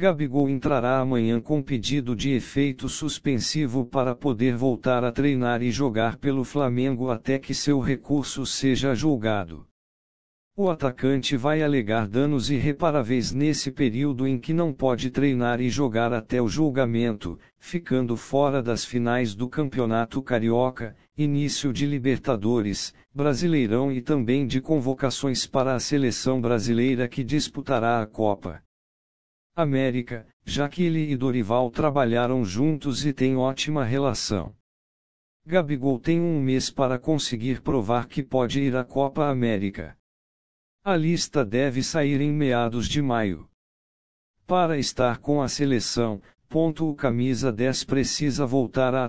Gabigol entrará amanhã com pedido de efeito suspensivo para poder voltar a treinar e jogar pelo Flamengo até que seu recurso seja julgado. O atacante vai alegar danos irreparáveis nesse período em que não pode treinar e jogar até o julgamento, ficando fora das finais do Campeonato Carioca, início de Libertadores, Brasileirão e também de convocações para a seleção brasileira que disputará a Copa. América, já que ele e Dorival trabalharam juntos e têm ótima relação. Gabigol tem um mês para conseguir provar que pode ir à Copa América. A lista deve sair em meados de maio. Para estar com a seleção, ponto, o camisa 10 precisa voltar a